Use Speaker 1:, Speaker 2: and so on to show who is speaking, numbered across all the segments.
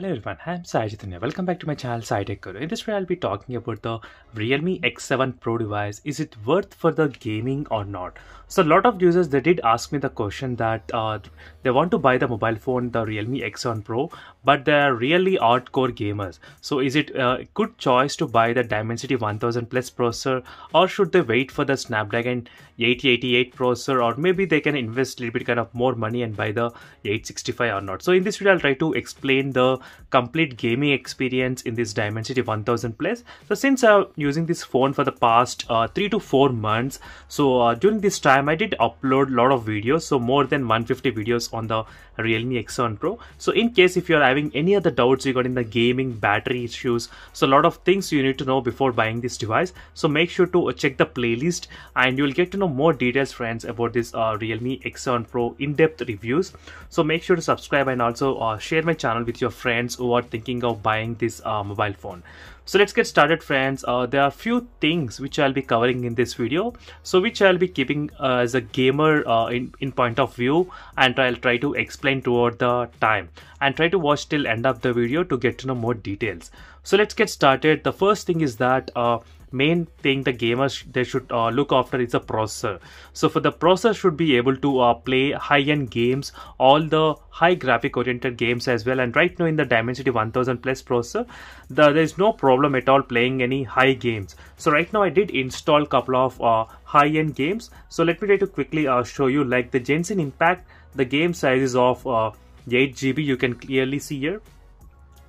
Speaker 1: Hello everyone, I'm Sai Welcome back to my channel SciTech Guru. In this video, I'll be talking about the Realme X7 Pro device. Is it worth for the gaming or not? So a lot of users, they did ask me the question that uh, they want to buy the mobile phone, the Realme X7 Pro, but they're really hardcore gamers. So is it a good choice to buy the Dimensity 1000 Plus processor or should they wait for the Snapdragon 888 processor or maybe they can invest a little bit kind of more money and buy the 865 or not. So in this video, I'll try to explain the complete gaming experience in this Dimensity 1000 Plus. So since I'm using this phone for the past uh, 3 to 4 months, so uh, during this time I did upload a lot of videos, so more than 150 videos on the Realme X1 Pro. So in case if you're having any other doubts regarding the gaming, battery issues, so a lot of things you need to know before buying this device. So make sure to uh, check the playlist and you'll get to know more details friends about this uh, Realme X1 Pro in-depth reviews. So make sure to subscribe and also uh, share my channel with your friends friends who are thinking of buying this uh, mobile phone. So let's get started friends. Uh, there are few things which I'll be covering in this video. So which I'll be keeping uh, as a gamer uh, in, in point of view and I'll try to explain toward the time and try to watch till end of the video to get to know more details. So let's get started. The first thing is that uh, main thing the gamers they should uh, look after is the processor so for the processor should be able to uh, play high-end games all the high graphic oriented games as well and right now in the dimensity 1000 plus processor the, there is no problem at all playing any high games so right now i did install couple of uh, high-end games so let me try to quickly uh, show you like the jensen impact the game size is of uh, 8 gb you can clearly see here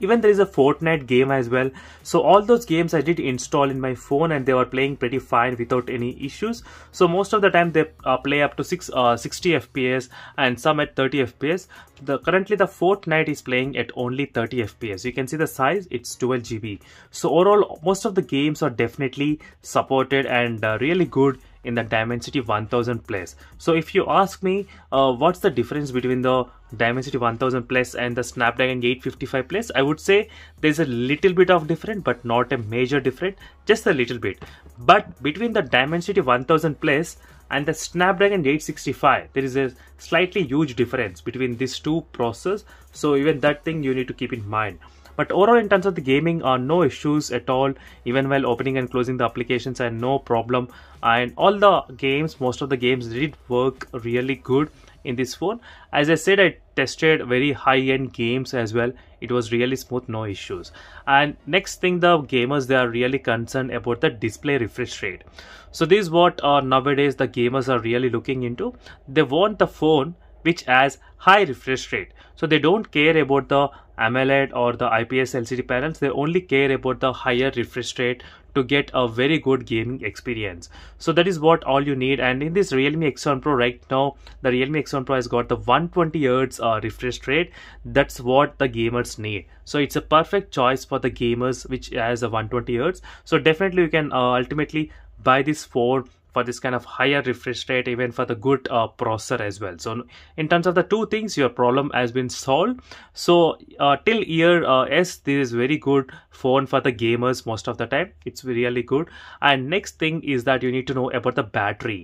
Speaker 1: even there is a Fortnite game as well. So all those games I did install in my phone and they were playing pretty fine without any issues. So most of the time they uh, play up to six, uh, 60 FPS and some at 30 FPS. The, currently the Fortnite is playing at only 30 FPS. You can see the size, it's 12 GB. So overall, most of the games are definitely supported and uh, really good in the Dimensity 1000 Plus. So if you ask me uh, what's the difference between the Dimensity 1000 Plus and the Snapdragon 855 Plus, I would say there's a little bit of different but not a major different, just a little bit. But between the Dimensity 1000 Plus and the Snapdragon 865, there is a slightly huge difference between these two processors. So even that thing you need to keep in mind. But overall in terms of the gaming, uh, no issues at all. Even while opening and closing the applications and no problem. And all the games, most of the games did work really good in this phone. As I said, I tested very high-end games as well. It was really smooth, no issues. And next thing, the gamers they are really concerned about the display refresh rate. So this is what uh, nowadays the gamers are really looking into. They want the phone which has high refresh rate. So they don't care about the AMOLED or the IPS LCD panels, they only care about the higher refresh rate to get a very good gaming experience. So that is what all you need. And in this Realme X1 Pro right now, the Realme X1 Pro has got the 120 hertz uh, refresh rate. That's what the gamers need. So it's a perfect choice for the gamers which has a 120 hertz. So definitely you can uh, ultimately buy this phone for this kind of higher refresh rate even for the good uh, processor as well so in terms of the two things your problem has been solved so uh, till here uh, s this is very good phone for the gamers most of the time it's really good and next thing is that you need to know about the battery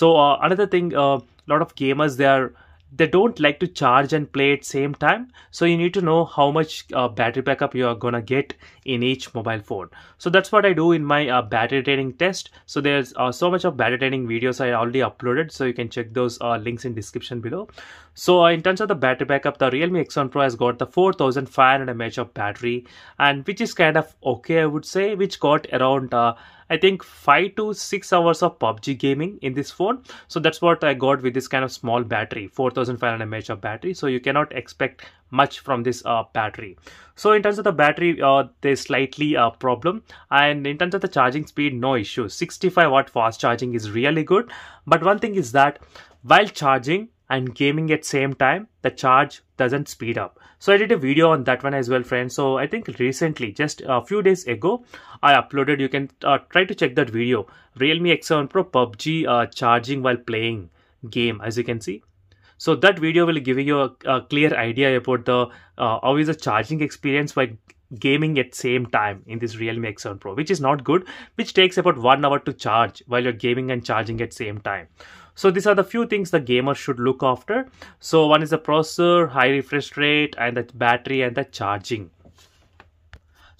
Speaker 1: so uh, another thing a uh, lot of gamers they are they don't like to charge and play at same time so you need to know how much uh, battery backup you are gonna get in each mobile phone so that's what i do in my uh, battery training test so there's uh, so much of battery training videos i already uploaded so you can check those uh, links in description below so uh, in terms of the battery backup the realme x1 pro has got the 4500 mAh of battery and which is kind of okay i would say which got around uh, I think five to six hours of PUBG gaming in this phone. So that's what I got with this kind of small battery, 4500 mAh of battery. So you cannot expect much from this uh, battery. So in terms of the battery, uh, there's slightly a uh, problem. And in terms of the charging speed, no issue. 65 watt fast charging is really good. But one thing is that while charging, and gaming at same time the charge doesn't speed up so i did a video on that one as well friends so i think recently just a few days ago i uploaded you can uh, try to check that video realme x7 pro pubg uh, charging while playing game as you can see so that video will give you a, a clear idea about the uh, how is the charging experience while gaming at same time in this realme x7 pro which is not good which takes about one hour to charge while you're gaming and charging at same time so these are the few things the gamer should look after. So one is the processor, high refresh rate and the battery and the charging.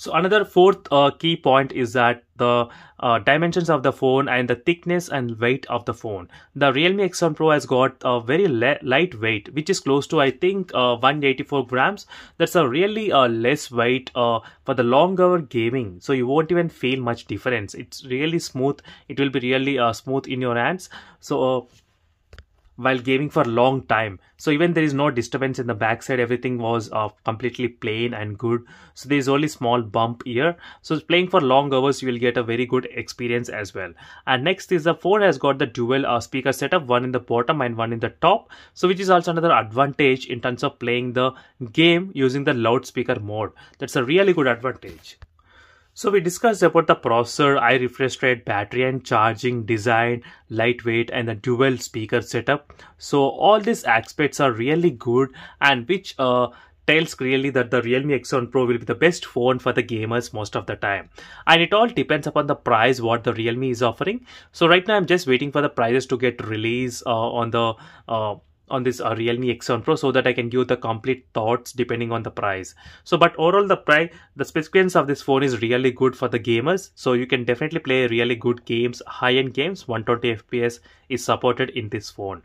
Speaker 1: So another fourth uh, key point is that the uh, dimensions of the phone and the thickness and weight of the phone. The Realme X1 Pro has got a very light weight, which is close to I think uh, 184 grams. That's a really uh, less weight uh, for the long hour gaming, so you won't even feel much difference. It's really smooth. It will be really uh, smooth in your hands. So uh, while gaming for a long time. So even there is no disturbance in the backside, everything was uh, completely plain and good. So there is only small bump here. So playing for long hours, you will get a very good experience as well. And next is the phone has got the dual uh, speaker setup, one in the bottom and one in the top. So which is also another advantage in terms of playing the game using the loudspeaker mode. That's a really good advantage. So we discussed about the processor, i refresh rate, battery and charging, design, lightweight and the dual speaker setup. So all these aspects are really good and which uh, tells clearly that the Realme X1 Pro will be the best phone for the gamers most of the time. And it all depends upon the price what the Realme is offering. So right now I'm just waiting for the prices to get released uh, on the uh, on this uh, Realme X7 Pro so that I can give the complete thoughts depending on the price. So but overall the price, the specifications of this phone is really good for the gamers. So you can definitely play really good games, high-end games, 120 FPS is supported in this phone.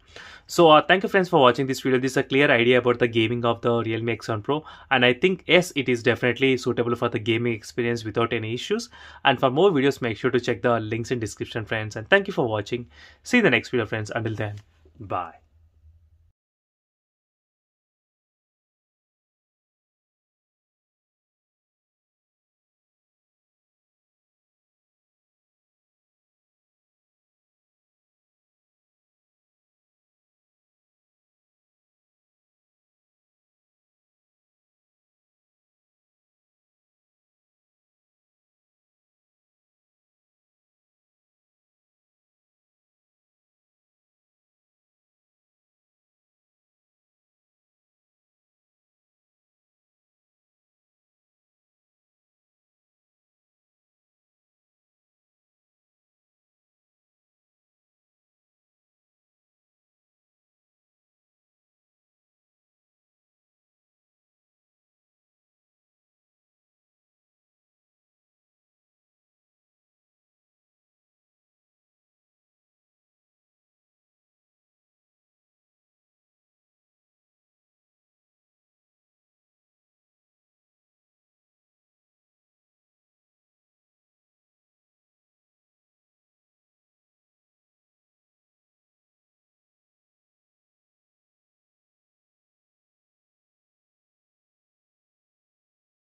Speaker 1: So uh, thank you friends for watching this video. This is a clear idea about the gaming of the Realme X1 Pro and I think yes it is definitely suitable for the gaming experience without any issues and for more videos make sure to check the links in description friends and thank you for watching. See you in the next video friends. Until then bye.